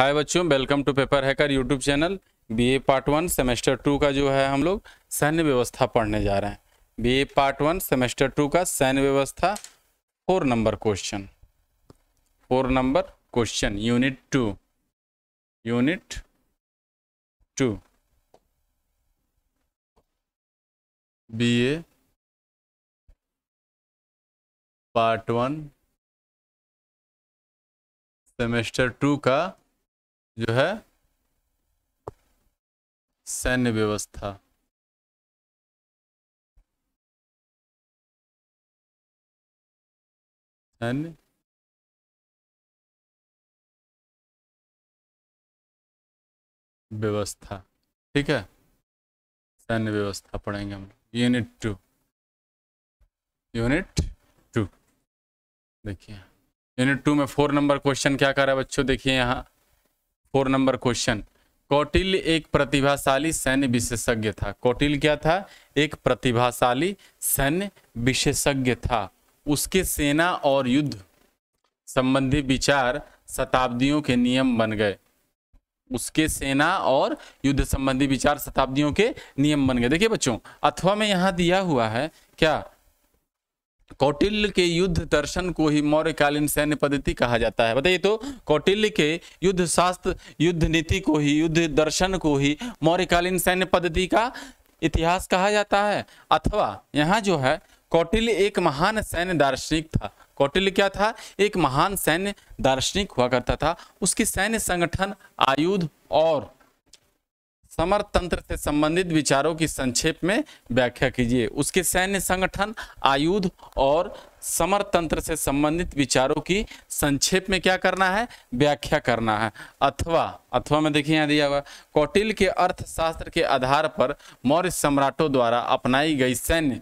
हाय बच्चों welcome to Paper Hacker YouTube channel BA part one semester two का जो है हम लोग सैन्य व्यवस्था पढ़ने जा रहे हैं BA part one semester two का सैन्य व्यवस्था four number question four number question unit two unit two BA part one semester two का जो है सैन्य व्यवस्था सैन्य व्यवस्था ठीक है सैन्य व्यवस्था पढ़ेंगे हम यूनिट टू यूनिट टू देखिए यूनिट टू में फोर नंबर क्वेश्चन क्या कर रहा है बच्चों देखिए यहाँ फोर नंबर क्वेश्चन कौटिल एक प्रतिभाशाली सैन्य विशेषज्ञ था कौटिल क्या था एक प्रतिभाशाली सैन्य विशेषज्ञ था उसके सेना और युद्ध संबंधी विचार शताब्दियों के नियम बन गए उसके सेना और युद्ध संबंधी विचार शताब्दियों के नियम बन गए देखिए बच्चों अथवा में यहां दिया हुआ है क्या कौटिल्य के युद्ध दर्शन को ही मौर्यकालीन सैन्य पद्धति कहा जाता है बताइए तो कौटिल्य के युद्ध शास्त्र युद्ध नीति को ही युद्ध दर्शन को ही मौर्यकालीन सैन्य पद्धति का इतिहास कहा जाता है अथवा यहाँ जो है कौटिल्य एक महान सैन्य दार्शनिक था कौटिल्य क्या था एक महान सैन्य दार्शनिक हुआ करता था उसकी सैन्य संगठन आयुध और समरतंत्र से संबंधित विचारों की संक्षेप में व्याख्या कीजिए उसके सैन्य संगठन आयुध और समरतंत्र से संबंधित विचारों की संक्षेप में क्या करना है व्याख्या करना है अथवा अथवा में देखिए यहाँ दिया हुआ कौटिल के अर्थशास्त्र के आधार पर मौर्य सम्राटों द्वारा अपनाई गई सैन्य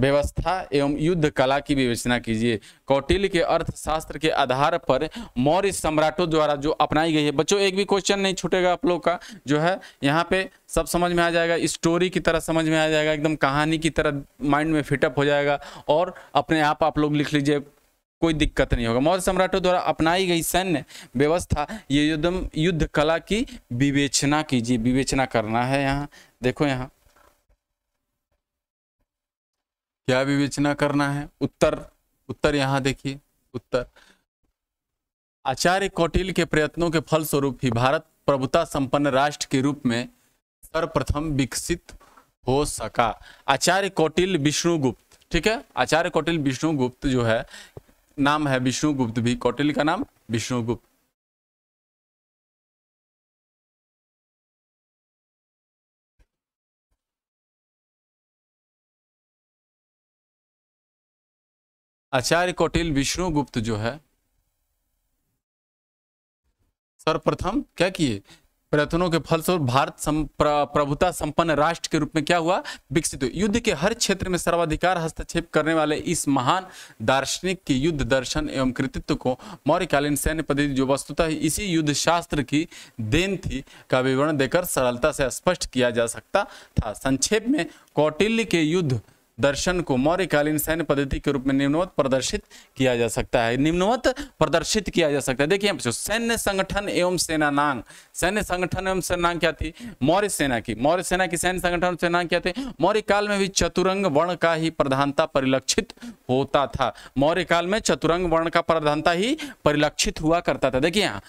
व्यवस्था एवं युद्ध कला की विवेचना कीजिए कौटिल्य के अर्थशास्त्र के आधार पर मौर्य सम्राटों द्वारा जो अपनाई गई है बच्चों एक भी क्वेश्चन नहीं छूटेगा आप लोग का जो है यहाँ पे सब समझ में आ जाएगा स्टोरी की तरह समझ में आ जाएगा एकदम कहानी की तरह माइंड में फिटअप हो जाएगा और अपने आप आप लोग लिख लीजिए कोई दिक्कत नहीं होगा मौर्य सम्राटों द्वारा अपनाई गई सैन्य व्यवस्था ये युद्ध युद्ध कला की विवेचना कीजिए विवेचना करना है यहाँ देखो यहाँ क्या विवेचना करना है उत्तर उत्तर यहाँ देखिए उत्तर आचार्य कौटिल के प्रयत्नों के फलस्वरूप ही भारत प्रभुता संपन्न राष्ट्र के रूप में सर्वप्रथम विकसित हो सका आचार्य कौटिल विष्णुगुप्त ठीक है आचार्य कौटिल विष्णुगुप्त जो है नाम है विष्णुगुप्त भी कौटिल का नाम विष्णुगुप्त आचार्य कौटिल विष्णुगुप्त जो है सर्वप्रथम क्या किए प्रयत्नों के फलस्वरूप भारत प्रभुता संपन्न राष्ट्र के रूप में क्या हुआ विकसित हुए युद्ध के हर क्षेत्र में सर्वाधिकार हस्तक्षेप करने वाले इस महान दार्शनिक के युद्ध दर्शन एवं कृतित्व को मौर्यकालीन सैन्य पद्धति जो वस्तुतः इसी युद्ध शास्त्र की देन थी का विवरण देकर सरलता से स्पष्ट किया जा सकता था संक्षेप में कौटिल्य के युद्ध दर्शन को मौर्यकालीन सैन्य पद्धति के रूप में निम्नवत प्रदर्शित किया जा सकता है निम्नवत प्रदर्शित किया जा सकता है देखिए बच्चों सैन्य संगठन एवं सेनानांग सैन्य संगठन एवं सेनानांग क्या थी मौर्य सेना की मौर्य सेना की सैन्य संगठन एवं सेनानांग क्या थे मौर्य काल में भी चतुरंग वर्ण का ही प्रधानता परिलक्षित होता था मौर्य काल में चतुरंग वर्ण का प्रधानता ही परिलक्षित हुआ करता था देखिए यहाँ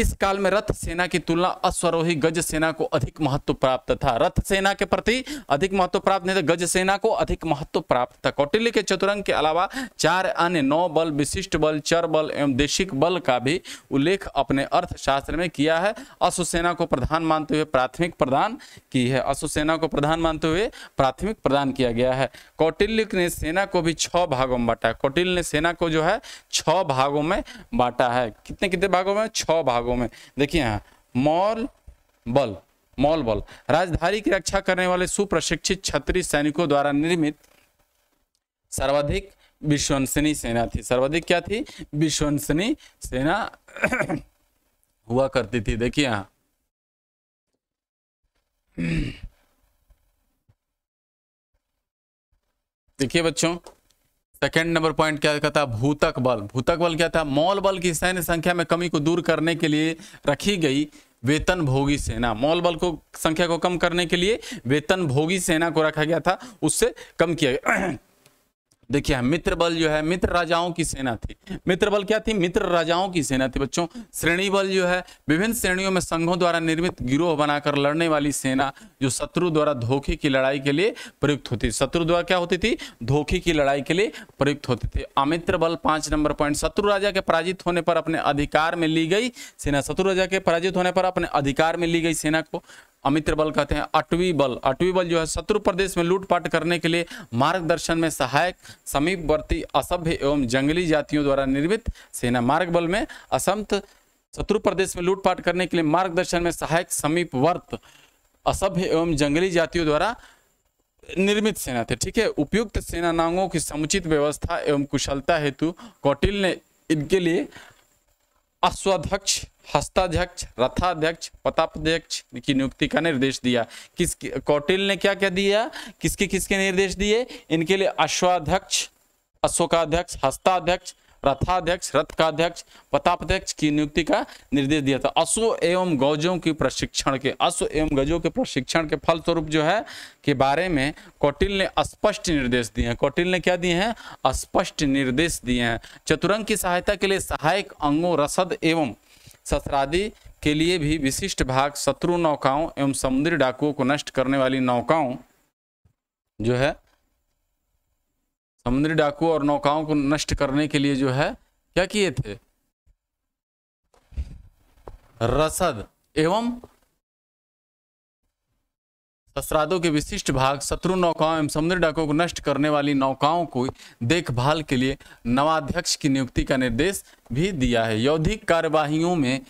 इस काल में रथ सेना की तुलना अश्वरोही गज सेना को अधिक महत्व प्राप्त था रथ सेना के प्रति अधिक महत्व प्राप्त नहीं था तो गज सेना को अधिक महत्व प्राप्त था कौटिल्य के चतुरंग के अलावा चार अन्य नौ बल विशिष्ट बल चर बल एवं देशिक बल का भी उल्लेख अपने अर्थशास्त्र में किया है अश्वसेना को प्रधान मानते हुए प्राथमिक प्रदान की है अश्वसेना को प्रधान मानते हुए प्राथमिक प्रदान किया गया है कौटिल्य ने सेना को भी छह भागों में बांटा है कौटिल्य ने सेना को जो है छह भागों में बांटा है कितने कितने भागों में छह भागों भागों में देखिए यहाँ मॉल बल मॉल बल राजधानी की रक्षा करने वाले सुप्रशिक्षित छत्तीस सैनिकों द्वारा निर्मित सर्वाधिक विश्वसनीय सेना थी सर्वाधिक क्या थी विश्वसनीय सेना हुआ करती थी देखिए यहाँ देखिए बच्चों सेकेंड नंबर पॉइंट क्या कहता है भूतक बल भूतक बल क्या था मॉल बल की सैन्य संख्या में कमी को दूर करने के लिए रखी गई वेतन भोगी सेना मॉल बल को संख्या को कम करने के लिए वेतन भोगी सेना को रखा गया था उससे कम किया गया देखिए मित्र बल जो है मित्र राजाओं की सेना थी मित्र बल क्या थी मित्र राजाओं की सेना थी बच्चों श्रेणी बल जो है विभिन्न श्रेणियों में संघों द्वारा निर्मित गिरोह बनाकर लड़ने वाली सेना जो शत्रु द्वारा धोखे की लड़ाई के लिए प्रयुक्त होती शत्रु द्वारा क्या होती थी धोखे की लड़ाई के लिए प्रयुक्त होती थी अमित्र बल पांच नंबर पॉइंट शत्रु राजा के पराजित होने पर अपने अधिकार में ली गई सेना शत्रु राजा के पराजित होने पर अपने अधिकार में ली गई सेना को अमित्र बल कहते हैं अटवी बल अटवी बल जो है शत्रु प्रदेश में लूटपाट करने के लिए मार्गदर्शन में सहायक समीपवर्ती असभ्य एवं जंगली जातियों द्वारा निर्मित सेना मार्ग बल में असंत शत्रु प्रदेश में लूटपाट करने के लिए मार्गदर्शन में सहायक समीपवर्त असभ्य एवं जंगली जातियों द्वारा निर्मित सेना थे ठीक है उपयुक्त सेनानांगों की समुचित व्यवस्था एवं कुशलता हेतु कौटिल ने इनके लिए अश्वाध्यक्ष हस्ताध्यक्ष रथाध्यक्ष प्रतापाध्यक्ष की नियुक्ति का निर्देश दिया किस कौटिल ने क्या क्या दिया किसके किसके निर्देश दिए इनके लिए अश्वाध्यक्ष अशोकाध्यक्ष हस्ताध्यक्ष रथाध्यक्ष रथ का अध्यक्ष प्रतापाध्यक्ष की नियुक्ति का निर्देश दिया था अश्व एवं गौजों की प्रशिक्षण के अश्व एवं गजों के प्रशिक्षण के फलस्वरूप जो है के बारे में कौटिल ने स्पष्ट निर्देश दिए हैं कौटिल ने क्या दिए हैं स्पष्ट निर्देश दिए हैं चतुरंग की सहायता के लिए सहायक अंगों रसद एवं ससरादी के लिए भी विशिष्ट भाग शत्रु नौकाओं एवं समुद्री डाकुओं को नष्ट करने वाली नौकाओं जो है समुद्री डाकू और नौकाओं को नष्ट करने के लिए जो है क्या किए थे रसद एवं शस्त्रादों के विशिष्ट भाग शत्रु नौकाओं एवं समुद्री डाकुओं को नष्ट करने वाली नौकाओं को देखभाल के लिए नवाध्यक्ष की नियुक्ति का निर्देश भी दिया है यौधिक कार्यवाहियों में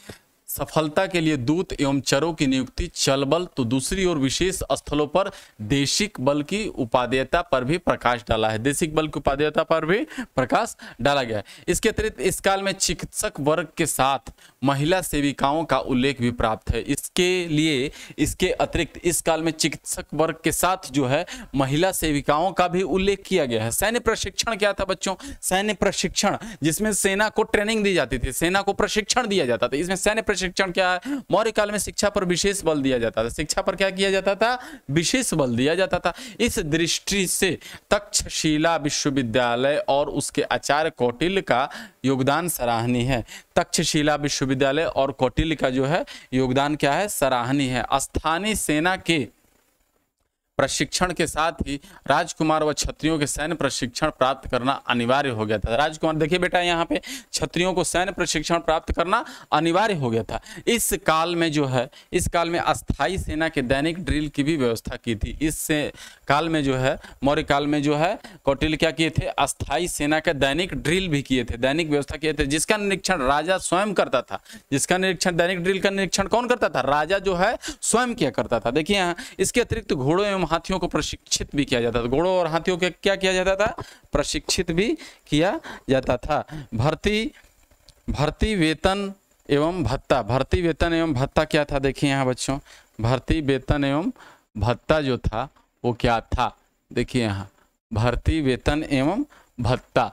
सफलता के लिए दूत एवं चरों की नियुक्ति चल बल तो दूसरी ओर विशेष स्थलों पर देशिक बल की उपादेयता पर भी प्रकाश डाला है देशिक बल की उपादेयता पर भी प्रकाश डाला गया है इसके अतिरिक्त इस काल में चिकित्सक वर्ग के साथ महिला सेविकाओं का उल्लेख भी प्राप्त है इसके लिए इसके अतिरिक्त इस काल में चिकित्सक वर्ग के साथ जो है महिला सेविकाओं का भी उल्लेख किया गया है सैन्य प्रशिक्षण क्या था बच्चों सैन्य प्रशिक्षण जिसमें सेना को ट्रेनिंग दी जाती थी सेना को प्रशिक्षण दिया जाता था इसमें सैन्य प्रशिक्षण प्रशिक्षण क्या है मौर्य काल में शिक्षा पर विशेष बल दिया जाता था शिक्षा पर क्या किया जाता था विशेष बल दिया जाता था इस दृष्टि से तक्षशिला विश्वविद्यालय और उसके आचार्य कौटिल्य का योगदान सराहनीय है तक्षशिला विश्वविद्यालय और कौटिल्य का जो है योगदान क्या है सराहनीय है स्थानीय सेना के प्रशिक्षण के साथ ही राजकुमार व छत्रियों के सैन्य प्रशिक्षण प्राप्त करना अनिवार्य हो गया था राजकुमार देखिए बेटा यहाँ पे छत्रियों को सैन्य प्रशिक्षण प्राप्त करना अनिवार्य हो गया था इस काल में जो है इस काल में अस्थायी सेना के दैनिक ड्रिल की भी व्यवस्था की थी इस काल में जो है मौर्य काल में जो है कौटिल क्या किए थे अस्थायी सेना के दैनिक ड्रिल भी किए थे दैनिक व्यवस्था किए थे जिसका निरीक्षण राजा स्वयं करता था जिसका निरीक्षण दैनिक ड्रिल का निरीक्षण कौन करता था राजा जो है स्वयं किया करता था देखिए यहाँ इसके अतिरिक्त घोड़ों हाथियों को प्रशिक्षित भी किया जाता था घोड़ों और हाथियों के क्या किया जाता था प्रशिक्षित भी किया जाता था भर्ती भर्ती वेतन एवं भत्ता भर्ती वेतन एवं भत्ता क्या था देखिए यहाँ बच्चों भर्ती वेतन एवं भत्ता जो था वो क्या था देखिए यहाँ भर्ती वेतन एवं भत्ता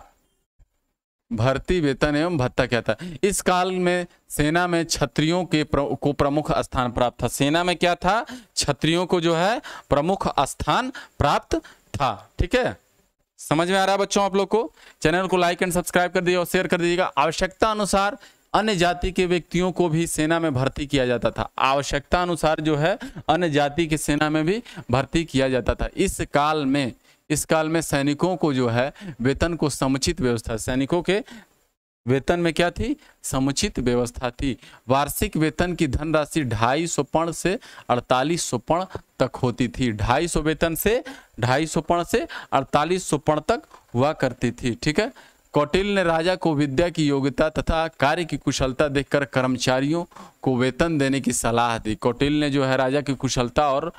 भर्ती वेतन एवं भत्ता क्या था इस काल में सेना में छत्रियों के प्र, को प्रमुख स्थान प्राप्त था सेना में क्या था छत्रियों को जो है प्रमुख स्थान प्राप्त था ठीक है समझ में आ रहा है बच्चों आप लोग को चैनल को लाइक एंड सब्सक्राइब कर दीजिए और शेयर कर दीजिएगा आवश्यकता अनुसार अन्य जाति के व्यक्तियों को भी सेना में भर्ती किया जाता था आवश्यकता अनुसार जो है अन्य जाति की सेना में भी भर्ती किया जाता था इस काल में इस काल में सैनिकों को जो है वेतन को समुचित व्यवस्था सैनिकों के वेतन में क्या थी समुचित व्यवस्था थी वार्षिक वेतन की धनराशि ढाई सौ पण से अड़तालीस सौ पण तक होती थी ढाई सौ वेतन से ढाई सौ पण से अड़तालीस सौ पण तक हुआ करती थी ठीक है कौटिल ने राजा को विद्या की योग्यता तथा कार्य की कुशलता देखकर कर्मचारियों को वेतन देने की सलाह दी कौटिल ने जो है राजा की कुशलता और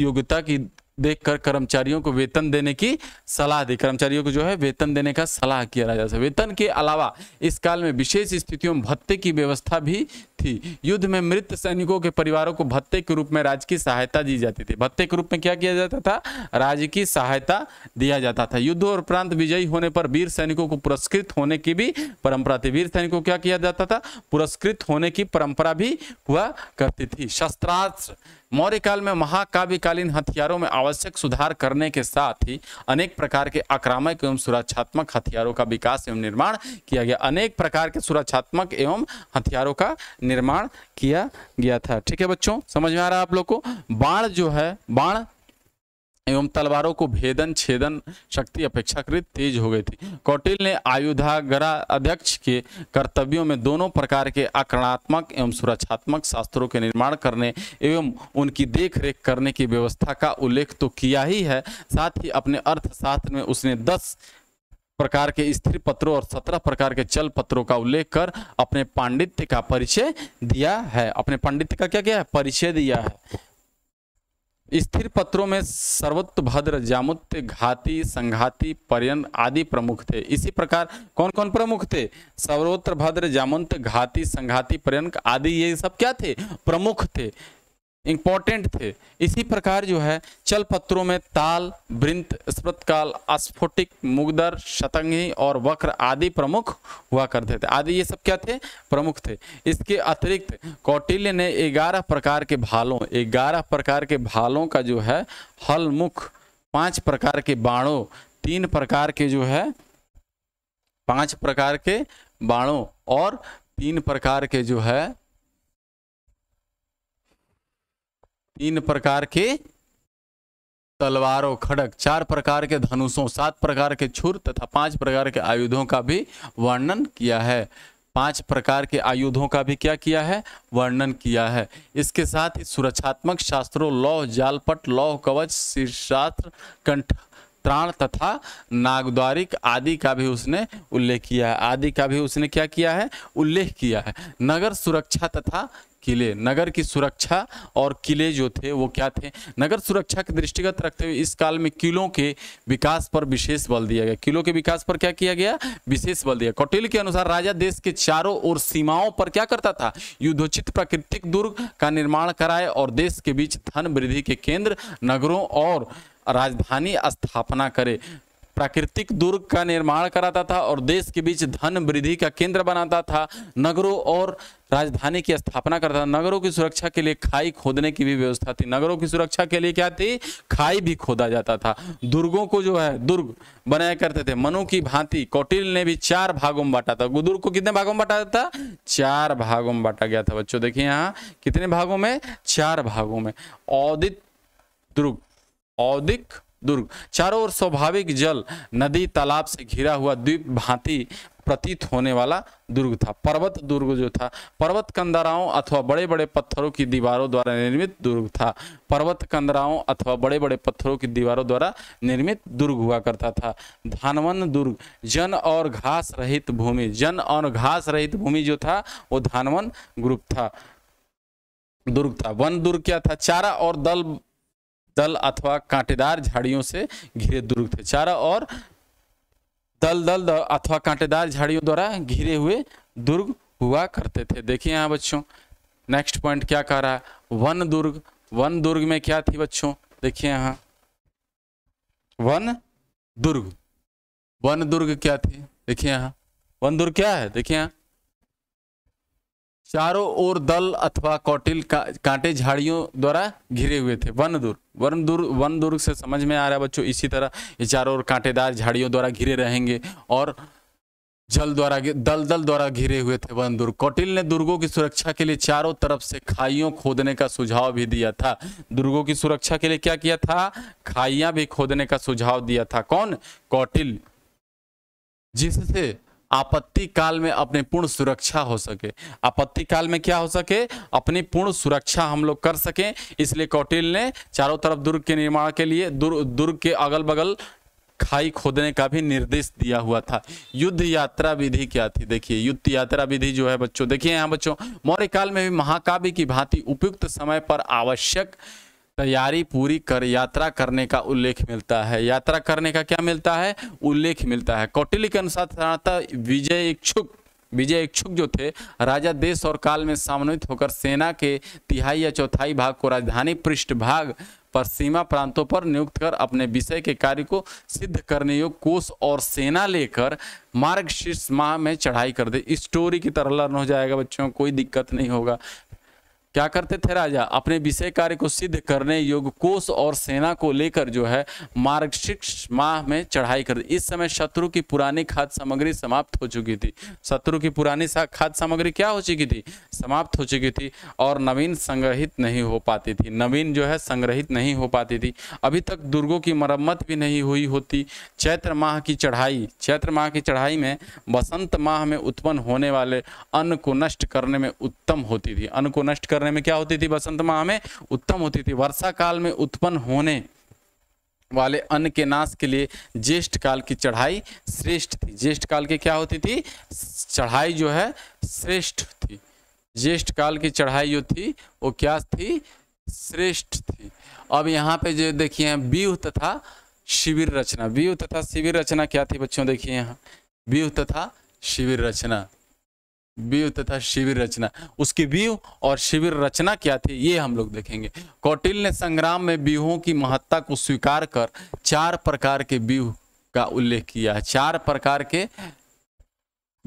योग्यता की देखकर कर्मचारियों को वेतन देने की सलाह दी कर्मचारियों को जो है वेतन देने का सलाह किया राजा से वेतन के अलावा इस काल में विशेष स्थितियों में भत्ते की व्यवस्था भी थी युद्ध में मृत सैनिकों के परिवारों को भत्ते के रूप में राजकीय सहायता दी जाती थी भत्ते के रूप में क्या किया जाता था राज्य की सहायता दिया जाता था युद्ध और प्रांत विजयी होने पर वीर सैनिकों को पुरस्कृत होने की भी परंपरा थी वीर सैनिकों क्या किया जाता था पुरस्कृत होने की परंपरा भी हुआ करती थी शस्त्रास्त्र मौर्य काल में महाकाव्यकालीन हथियारों में आवश्यक सुधार करने के साथ ही अनेक प्रकार के आक्रामक एवं सुरक्षात्मक हथियारों का विकास एवं निर्माण किया गया अनेक प्रकार के सुरक्षात्मक एवं हथियारों का निर्माण किया गया था ठीक है बच्चों समझ में आ रहा है आप लोग को बाण जो है बाण एवं तलवारों को भेदन छेदन शक्ति अपेक्षाकृत तेज हो गई थी कौटिल ने आयुधागरा अध्यक्ष के कर्तव्यों में दोनों प्रकार के आक्रणात्मक एवं सुरक्षात्मक शास्त्रों के निर्माण करने एवं उनकी देखरेख करने की व्यवस्था का उल्लेख तो किया ही है साथ ही अपने अर्थशास्त्र में उसने दस प्रकार के स्थिर पत्रों और सत्रह प्रकार के चल पत्रों का उल्लेख कर अपने पांडित्य का परिचय दिया है अपने पांडित्य का क्या क्या है परिचय दिया है स्थिर पत्रों में सर्वोत्भद्र जामुत्य घाती संघाती पर्यन आदि प्रमुख थे इसी प्रकार कौन कौन प्रमुख थे सर्वोत्र भद्र जामुंत घाती संघाती पर्यन आदि ये सब क्या थे प्रमुख थे इंपॉर्टेंट थे इसी प्रकार जो है चल पत्रों में ताल वृंत स्मृतकाल अस्फोटिक मुगदर शतंगी और वक्र आदि प्रमुख हुआ करते थे आदि ये सब क्या थे प्रमुख थे इसके अतिरिक्त कौटिल्य ने ग्यारह प्रकार के भालों ग्यारह प्रकार के भालों का जो है हलमुख पांच प्रकार के बाणों तीन प्रकार के जो है पांच प्रकार के बाणों और तीन प्रकार के जो है तीन प्रकार के तलवारों खड़क चार प्रकार के धनुषों सात प्रकार के छुर तथा पांच प्रकार के आयुधों का भी वर्णन किया है पांच प्रकार के आयुधों का भी क्या किया है वर्णन किया है इसके साथ ही सुरक्षात्मक शास्त्रों लौह जालपट लौह कवच शीर्षास्त्र कंठ त्राण तथा नागद्वारिक आदि का भी उसने उल्लेख किया है आदि का भी उसने क्या किया है उल्लेख किया है नगर सुरक्षा तथा किले नगर की सुरक्षा और किले जो थे वो क्या थे नगर सुरक्षा के दृष्टिगत रखते हुए इस काल में किलों के विकास पर विशेष बल दिया गया किलों के विकास पर क्या किया गया विशेष बल दिया कौटिल के अनुसार राजा देश के चारों ओर सीमाओं पर क्या करता था युद्धोचित प्राकृतिक दुर्ग का निर्माण कराए और देश के बीच धन वृद्धि के केंद्र नगरों और राजधानी स्थापना करे प्राकृतिक दुर्ग का निर्माण कराता था और देश के बीच धन वृद्धि का केंद्र बनाता था नगरों और राजधानी की स्थापना करता था नगरों की सुरक्षा के लिए खाई खोदने की भी व्यवस्था थी नगरों की सुरक्षा के लिए क्या थी खाई भी खोदा जाता था दुर्गों को जो है दुर्ग बनाया करते थे मनु की भांति कौटिल ने भी चार भागों में बांटा था दुर्ग को कितने भागों में बांटा था चार भागों में बांटा गया था बच्चों देखिए यहाँ कितने भागों में चार भागों में औदित दुर्ग औदिक दुर्ग चारों ओर स्वाभाविक जल नदी तालाब से घिरा हुआ द्वीप भांति प्रतीत होने वाला दुर्ग था पर्वत दुर्ग जो था पर्वत कंदराओं अथवा बड़े बड़े पत्थरों की दीवारों द्वारा निर्मित दुर्ग था पर्वत कंदराओं अथवा बड़े बड़े पत्थरों की दीवारों द्वारा निर्मित दुर्ग हुआ करता था धानवन दुर्ग जन और घास रहित भूमि जन और घास रहित भूमि जो था वो धानवन ग्रुप था दुर्ग था वन दुर्ग क्या था चारा और दल दल अथवा कांटेदार झाड़ियों से घिरे दुर्ग थे चारों और दल दल अथवा कांटेदार झाड़ियों द्वारा घिरे हुए दुर्ग हुआ करते थे देखिए यहाँ बच्चों नेक्स्ट पॉइंट क्या कह रहा है वन दुर्ग वन दुर्ग में क्या थी बच्चों देखिए यहाँ वन दुर्ग वन दुर्ग क्या थी देखिए यहाँ वन दुर्ग क्या है देखिए यहाँ चारों ओर दल अथवा कौटिल का, कांटे झाड़ियों द्वारा घिरे हुए थे वन दुर्ग वन दुर्ग वन दुर्ग से समझ में आ रहा है बच्चों इसी तरह ये चारों ओर कांटेदार झाड़ियों द्वारा घिरे रहेंगे और जल द्वारा दल दल द्वारा घिरे हुए थे वन दुर्ग कौटिल ने दुर्गों की सुरक्षा के लिए चारों तरफ से खाइयों खोदने का सुझाव भी दिया था दुर्गों की सुरक्षा के लिए क्या किया था खाइया भी खोदने का सुझाव दिया था कौन कौटिल जिससे आपत्ति काल में अपनी पूर्ण सुरक्षा हो सके आपत्ति काल में क्या हो सके अपनी पूर्ण सुरक्षा हम लोग कर सकें इसलिए कौटिल ने चारों तरफ दुर्ग के निर्माण के लिए दुर्ग दुर्ग के अगल बगल खाई खोदने का भी निर्देश दिया हुआ था युद्ध यात्रा विधि क्या थी देखिए युद्ध यात्रा विधि जो है बच्चों देखिए यहाँ बच्चों मौर्य काल में भी महाकाव्य की भांति उपयुक्त समय पर आवश्यक तैयारी पूरी कर यात्रा करने का उल्लेख मिलता है यात्रा करने का क्या मिलता है उल्लेख मिलता है कौटिल्य के अनुसार विजय इच्छुक विजय इच्छुक जो थे राजा देश और काल में समन्वित होकर सेना के तिहाई या चौथाई भाग को राजधानी पृष्ठभाग पर सीमा प्रांतों पर नियुक्त कर अपने विषय के कार्य को सिद्ध करने योग कोष और सेना लेकर मार्ग शीर्ष माह में चढ़ाई कर दे स्टोरी की तरह लर्न हो जाएगा बच्चों कोई दिक्कत नहीं होगा क्या करते थे राजा अपने विषय कार्य को सिद्ध करने योग्य कोष और सेना को लेकर जो है मार्गशीर्ष माह में चढ़ाई कर इस समय शत्रु की पुरानी खाद्य सामग्री समाप्त हो चुकी थी शत्रु की पुरानी खाद्य सामग्री क्या हो चुकी थी समाप्त हो चुकी थी और नवीन संग्रहित नहीं हो पाती थी नवीन जो है संग्रहित नहीं हो पाती थी अभी तक दुर्गों की मरम्मत भी नहीं हुई होती चैत्र माह की चढ़ाई चैत्र माह की चढ़ाई में बसंत माह में उत्पन्न होने वाले अन्न को नष्ट करने में उत्तम होती थी अन्न को नष्ट करने करने में क्या होती थी बसंत माह में उत्तम होती थी वर्षा काल में उत्पन्न होने वाले अन्न के नाश के लिए ज्येष्ठ काल की चढ़ाई श्रेष्ठ थी ज्येष्ठ काल की क्या होती थी चढ़ाई जो है श्रेष्ठ थी ज्येष्ठ काल की चढ़ाई जो थी वो क्या थी श्रेष्ठ थी अब यहाँ पे जो देखिए व्यूह तथा शिविर रचना व्यूह तथा शिविर रचना क्या थी बच्चों देखिए यहाँ व्यूह तथा शिविर रचना व्यू तथा शिविर रचना उसकी व्यू और शिविर रचना क्या थी ये हम लोग देखेंगे कौटिल ने संग्राम में व्यूहों की महत्ता को स्वीकार कर चार प्रकार के व्यूह का उल्लेख किया है चार प्रकार के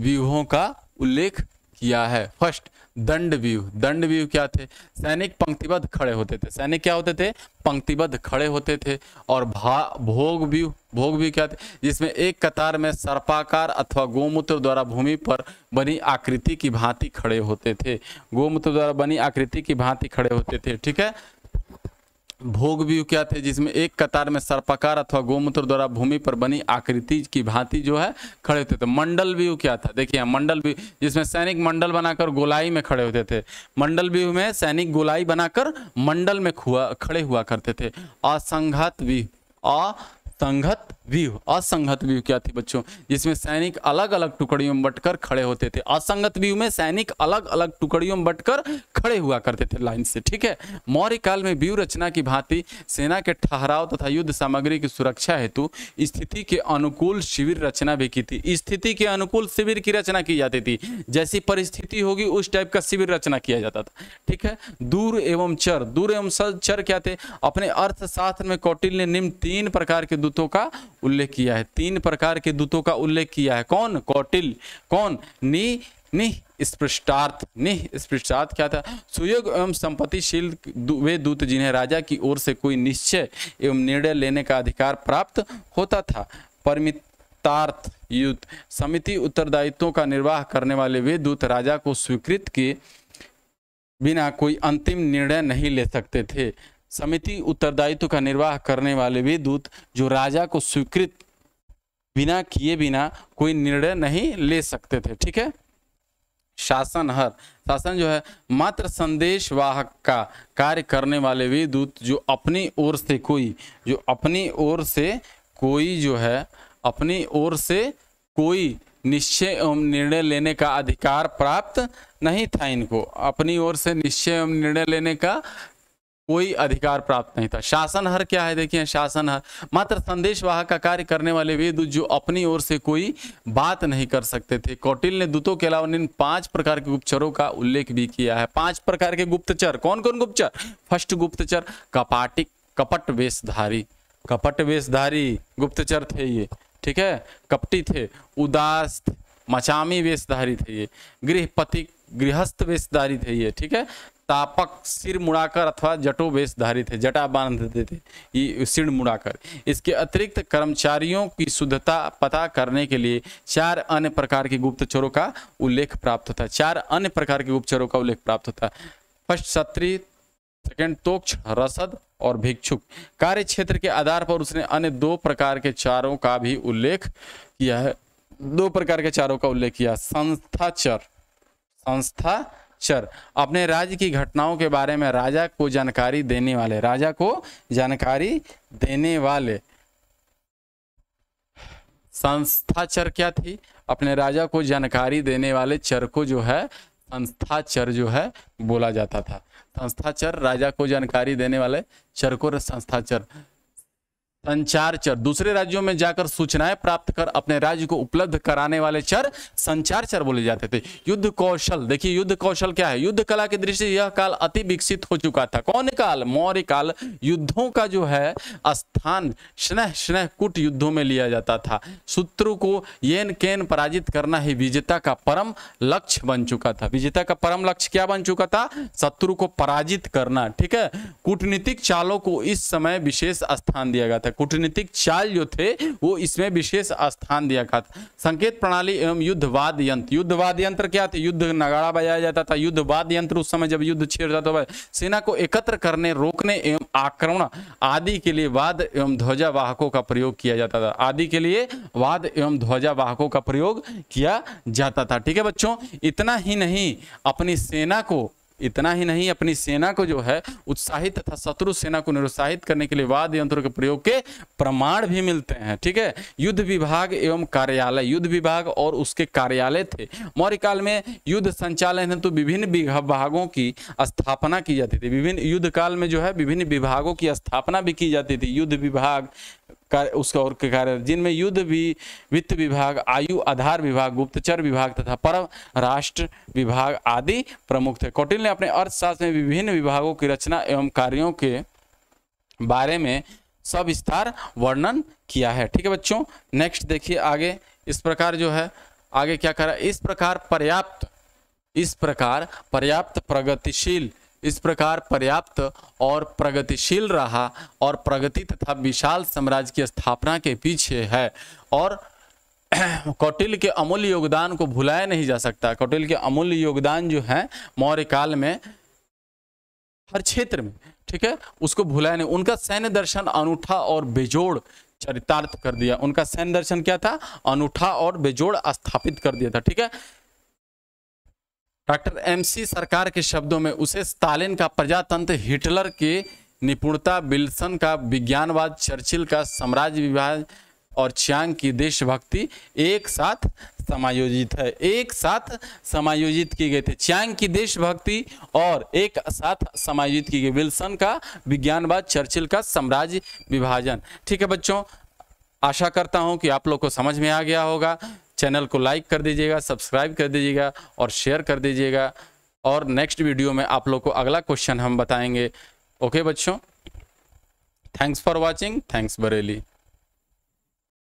व्यूहों का उल्लेख किया है फर्स्ट दंड व्यू दंड व्यू क्या थे सैनिक पंक्तिबद्ध खड़े होते थे सैनिक क्या होते थे पंक्तिबद्ध खड़े होते थे और भा भोग व्यू भोग व्यू क्या थे जिसमें एक कतार में सर्पाकार अथवा गोमूत्र द्वारा भूमि पर बनी आकृति की भांति खड़े होते थे गोमूत्र द्वारा बनी आकृति की भांति खड़े होते थे ठीक है भोग भी क्या थे जिसमें एक कतार में सर्पाकार अथवा गोमूत्र द्वारा भूमि पर बनी आकृति की भांति जो है खड़े होते थे तो मंडल व्यू क्या था देखिए मंडल व्यू जिसमें सैनिक मंडल बनाकर गोलाई में खड़े होते थे मंडल व्यू में सैनिक गोलाई बनाकर मंडल में खड़े हुआ करते थे असंघत व्यू असंघत व्यू असंगत व्यू क्या थी बच्चों जिसमें सैनिक अलग अलग टुकड़ियों में बटकर खड़े होते थे असंगत व्यू में सैनिक अलग अलग टुकड़ियों में बटकर खड़े हुआ करते थे लाइन से ठीक है मौर्य काल में व्यू रचना की भांति सेना के ठहराव तथा युद्ध सामग्री की सुरक्षा हेतु स्थिति के अनुकूल शिविर रचना भी की थी स्थिति के अनुकूल शिविर की रचना की जाती थी जैसी परिस्थिति होगी उस टाइप का शिविर रचना किया जाता था ठीक है दूर एवं चर दूर एवं चर क्या थे अपने अर्थशास्त्र में कौटिल्य निम्न तीन प्रकार के दूतों का उल्लेख किया है तीन प्रकार के दूतों का उल्लेख किया है कौन कौटिल कौन नि निह स्पृष्टार्थ निह स्पृष्टार्थ क्या था सुयोग एवं संपत्तिशील वे दूत जिन्हें राजा की ओर से कोई निश्चय एवं निर्णय लेने का अधिकार प्राप्त होता था परमित तार्थ युद्ध समिति उत्तरदायित्वों का निर्वाह करने वाले वे दूत राजा को स्वीकृत के बिना कोई अंतिम निर्णय नहीं ले सकते थे समिति उत्तरदायित्व का निर्वाह करने वाले वे दूत जो राजा को स्वीकृत बिना किए बिना कोई निर्णय नहीं ले सकते थे ठीक है शासन हर शासन जो है मात्र संदेश वाहक का कार्य करने वाले वे दूत जो अपनी ओर से कोई जो अपनी ओर से कोई जो है अपनी ओर से कोई निश्चय एवं निर्णय लेने का अधिकार प्राप्त नहीं था इनको अपनी ओर से निश्चय एवं निर्णय लेने का कोई अधिकार प्राप्त नहीं था शासनहर क्या है देखिए हर मात्र संदेशवाहक का कार्य करने वाले वे दूत जो अपनी ओर से कोई बात नहीं कर सकते थे कौटिल ने दूतों के अलावा इन पांच प्रकार के गुप्तचरों का उल्लेख भी किया है पांच प्रकार के गुप्तचर कौन कौन गुप्तचर फर्स्ट गुप्तचर कपाटिक कपट वेशधारी कपट वेशधारी गुप्तचर थे ये ठीक है कपटी थे उदास मचामी वेशधारी थे ये गृहपति गृहस्थ वेशधारी थे ये ठीक है तापक सिर मुड़ाकर अथवा जटो वेशधारी थे जटा बांध देते थे ये सिर मुड़ाकर इसके अतिरिक्त कर्मचारियों की शुद्धता पता करने के लिए चार अन्य प्रकार के गुप्तचरों का उल्लेख प्राप्त होता है चार अन्य प्रकार के गुप्तचरों का उल्लेख प्राप्त होता है फर्स्ट क्षत्रिय सेकेंड तोक्ष रसद और भिक्षुक कार्य क्षेत्र के आधार पर उसने अन्य दो प्रकार के चारों का भी उल्लेख किया है दो प्रकार के चारों का उल्लेख किया संस्थाचर संस्था चर अपने राज्य की घटनाओं के बारे में राजा को जानकारी देने वाले राजा को जानकारी देने वाले संस्था चर क्या थी अपने राजा को जानकारी देने वाले चर को जो है संस्थाचर जो है बोला जाता था संस्थाचर राजा को जानकारी देने वाले चर को संस्थाचर संचार चर दूसरे राज्यों में जाकर सूचनाएं प्राप्त कर अपने राज्य को उपलब्ध कराने वाले चर संचार चर बोले जाते थे युद्ध कौशल देखिए युद्ध कौशल क्या है युद्ध कला की दृष्टि से यह काल अति विकसित हो चुका था कौन काल मौर्य काल युद्धों का जो है स्थान स्नेह स्नेह कुट युद्धों में लिया जाता था शत्रु को येन केन पराजित करना ही विजेता का परम लक्ष्य बन चुका था विजेता का परम लक्ष्य क्या बन चुका था शत्रु को पराजित करना ठीक है कूटनीतिक चालों को इस समय विशेष स्थान दिया गया था कूटनीतिक चाल जो थे वो इसमें विशेष स्थान दिया गया था संकेत प्रणाली एवं युद्धवाद यंत्र युद्धवाद यंत्र क्या थे युद्ध नगाड़ा बजाया जाता था युद्धवाद यंत्र उस समय जब युद्ध छेड़ जाता था सेना को एकत्र करने रोकने एवं आक्रमण आदि के लिए वाद एवं ध्वजा वाहकों का प्रयोग किया जाता था आदि के लिए वाद एवं ध्वजा वाहकों का प्रयोग किया जाता था ठीक है बच्चों इतना ही नहीं अपनी सेना को इतना ही नहीं अपनी सेना को जो है उत्साहित तथा शत्रु सेना को निरुत्साहित करने के लिए वाद यंत्रों के प्रयोग के प्रमाण भी मिलते हैं ठीक है युद्ध विभाग एवं कार्यालय युद्ध विभाग और उसके कार्यालय थे मौर्य काल में युद्ध संचालन हेतु तो विभिन्न विभागों की स्थापना की जाती थी विभिन्न युद्ध काल में जो है विभिन्न विभागों की स्थापना भी की जाती थी युद्ध विभाग कार्य उसका और कार्य जिनमें युद्ध भी वित्त विभाग आयु आधार विभाग गुप्तचर विभाग तथा परम राष्ट्र विभाग आदि प्रमुख थे कौटिल ने अपने अर्थशास्त्र में विभिन्न विभागों की रचना एवं कार्यों के बारे में सब विस्तार वर्णन किया है ठीक है बच्चों नेक्स्ट देखिए आगे इस प्रकार जो है आगे क्या करा इस प्रकार पर्याप्त इस प्रकार पर्याप्त प्रगतिशील इस प्रकार पर्याप्त और प्रगतिशील रहा और प्रगति तथा विशाल साम्राज्य की स्थापना के पीछे है और कौटिल के अमूल्य योगदान को भुलाया नहीं जा सकता कौटिल के अमूल्य योगदान जो है मौर्य काल में हर क्षेत्र में ठीक है उसको भुलाया नहीं उनका सैन्य दर्शन अनूठा और बेजोड़ चरितार्थ कर दिया उनका सैन्य दर्शन क्या था अनूठा और बेजोड़ स्थापित कर दिया था ठीक है डॉक्टर एमसी सरकार के शब्दों में उसे स्टालिन का प्रजातंत्र हिटलर के निपुणता विल्सन का विज्ञानवाद चर्चिल का साम्राज्य विभाग और च्यांग की देशभक्ति एक साथ समायोजित है एक साथ समायोजित की गई थी च्यांग की देशभक्ति और एक साथ समायोजित की गई विल्सन का विज्ञानवाद चर्चिल का साम्राज्य विभाजन ठीक है बच्चों आशा करता हूं कि आप लोग को समझ में आ गया होगा चैनल को लाइक कर दीजिएगा सब्सक्राइब कर दीजिएगा और शेयर कर दीजिएगा और नेक्स्ट वीडियो में आप लोग को अगला क्वेश्चन हम बताएंगे ओके बच्चों thanks for watching thanks Bareilly